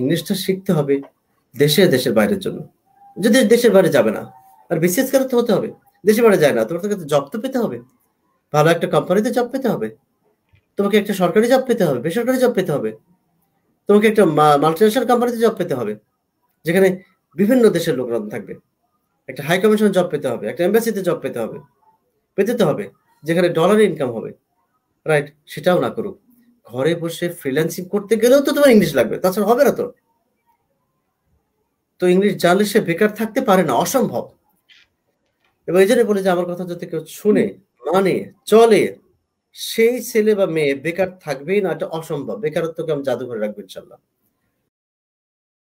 ইংলিশটা শিখতে হবে দেশে দেশের বাইরের জন্য যদি দেশের বাইরে যাবে না আর বিসিএস করে তো হতে হবে দেশের বাইরে যায় না তোমার তো জব তো পেতে হবে ভালো একটা কোম্পানিতে জব পেতে হবে তোমাকে একটা সরকারি জব পেতে হবে বেসরকারি জব পেতে হবে তোমাকে একটা মাল্টিনেশনাল কোম্পানিতে জব পেতে হবে যেখানে বিভিন্ন দেশের লোকরা থাকবে একটা হাই কমিশন জব পেতে হবে একটা এম্বাসিতে জব পেতে হবে পেতে তো হবে যেখানে ডলার ইনকাম হবে রাইট সেটাও না করুক ঘরে বসে ফ্রিল্যান্সিং করতে গেলেও তো তোমার ইংলিশ লাগবে তাছাড়া হবে না তো তো ইংলিশ জানলে সে বেকার থাকতে পারে না অসম্ভব এবার এই জন্য বলে যে আমার কথা যদি কেউ শুনে মানে চলে সেই ছেলে বা মেয়ে বেকার থাকবেই না এটা অসম্ভব বেকারত্বকে আমি জাদু করে রাখবো ইনশাল্লাহ